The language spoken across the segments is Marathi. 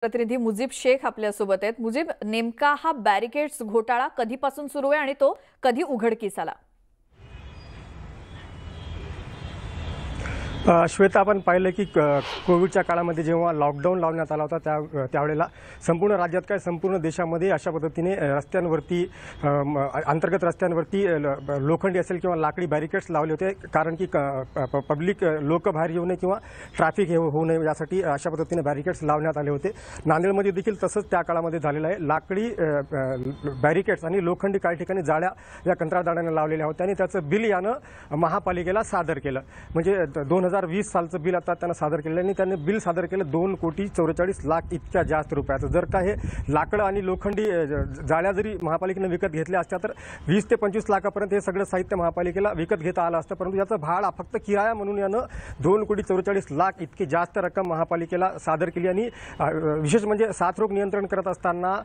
प्रतिनिधी मुजीब शेख आपल्यासोबत आहेत मुजीब नेमका हा बॅरिकेड्स घोटाळा कधीपासून सुरू आहे आणि तो कधी उघडकीस आला श्वेता आपण पाहिलं की कोविडच्या काळामध्ये जेव्हा लॉकडाऊन लावण्यात आला होता त्या त्यावेळेला संपूर्ण राज्यात काय संपूर्ण देशामध्ये अशा पद्धतीने रस्त्यांवरती अंतर्गत रस्त्यांवरती लोखंडी असेल किंवा लाकडी बॅरिकेड्स लावले होते कारण की पब्लिक लोक बाहेर येऊ नये किंवा ट्रॅफिक होऊ नये यासाठी अशा पद्धतीने बॅरिकेड्स लावण्यात आले होते नांदेडमध्ये देखील तसंच त्या काळामध्ये झालेलं आहे लाकडी बॅरिकेड्स आणि लोखंडी काही ठिकाणी जाळ्या या कंत्राटदाराने लावलेल्या होत्या आणि त्याचं बिल यानं महापालिकेला सादर केलं म्हणजे दोन हजार हजार वीस सालचं बिल आता त्यांना सादर केलं आणि त्यांनी बिल सादर केलं दोन कोटी चौवेचाळीस लाख इतक्या जास्त रुपयाचं जर का हे लाकडं आणि लोखंडी जाळ्या जरी महापालिकेनं विकत घेतल्या असत्या तर वीस ते पंचवीस लाखापर्यंत हे सगळं साहित्य महापालिकेला विकत घेता आलं असतं परंतु याचं भाड फक्त किराया म्हणून यानं दोन कोटी चौवेचाळीस लाख इतकी जास्त रक्कम महापालिकेला सादर केली आणि विशेष म्हणजे साथरोग नियंत्रण करत असताना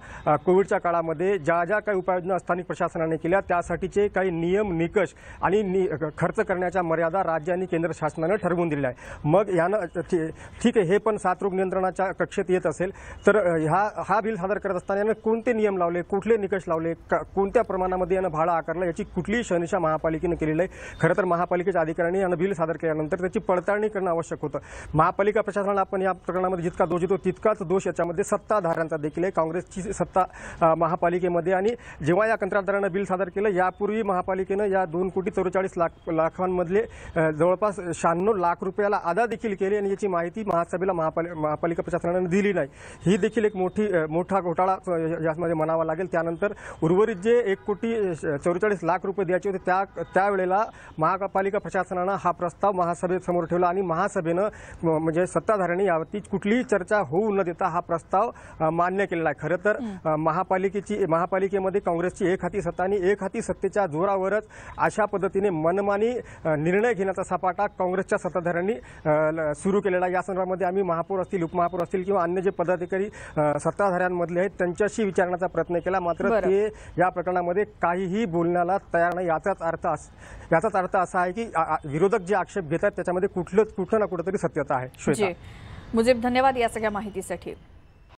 कोविडच्या काळामध्ये ज्या ज्या काही उपाययोजना स्थानिक प्रशासनाने केल्या त्यासाठीचे काही नियम निकष आणि खर्च करण्याच्या मर्यादा राज्य आणि केंद्र शासनानं ठरवल्या ठरवून आहे मग यानं ठीक आहे हे पण साथरोग नियंत्रणाच्या कक्षेत येत असेल तर ह्या हा बिल सादर करत असताना यानं कोणते नियम लावले कुठले निकष लावले कोणत्या प्रमाणामध्ये यानं भाडा आकारलं याची कुठलीही शनिशा महापालिकेनं केलेली आहे खरं तर महापालिकेच्या अधिकाऱ्यांनी यानं बिल सादर केल्यानंतर त्याची पडताळणी करणं आवश्यक होतं महापालिका प्रशासनाला आपण या प्रकरणामध्ये जितका दोष येतो तितकाच दोष याच्यामध्ये सत्ताधाऱ्यांचा देखील आहे काँग्रेसची सत्ता महापालिकेमध्ये आणि जेव्हा या कंत्राटदारानं बिल सादर केलं यापूर्वी महापालिकेनं या दोन कोटी चौवेचाळीस लाख लाखांमधले जवळपास शहाण्णव लाख रुपयाला अदा देखील केली आणि याची माहिती महासभेला महापालिका महापालिका प्रशासनानं दिली नाही ही देखील एक मोठी मोठा घोटाळा यामध्ये म्हणावा लागेल त्यानंतर उर्वरित जे एक कोटी चौवेचाळीस लाख रुपये द्यायचे होते त्या त्यावेळेला महापालिका प्रशासनानं हा प्रस्ताव महासभेसमोर ठेवला आणि महासभेनं म्हणजे सत्ताधाऱ्यांनी यावरती कुठलीही चर्चा होऊ न देता हा प्रस्ताव मान्य केलेला आहे खरं तर महापालिकेची महापालिकेमध्ये काँग्रेसची एक हाती सत्ता आणि एक हाती सत्तेच्या जोरावरच अशा पद्धतीने मनमानी निर्णय घेण्याचा सपाटा काँग्रेसच्या सत्ताधाऱ्यांनी सुरू केलेला या संदर्भामध्ये आम्ही महापौर असतील उपमहापौर असतील किंवा अन्य जे पदाधिकारी सत्ताधाऱ्यांमधले आहेत त्यांच्याशी विचारण्याचा प्रयत्न केला मात्र ते या प्रकरणामध्ये काहीही बोलण्याला तयार नाही याचाच अर्थ याचाच अर्थ असा आहे की विरोधक जे आक्षेप घेतात त्याच्यामध्ये कुठलं कुठं ना कुठंतरी सत्यता आहे श्वेता धन्यवाद या सगळ्या माहितीसाठी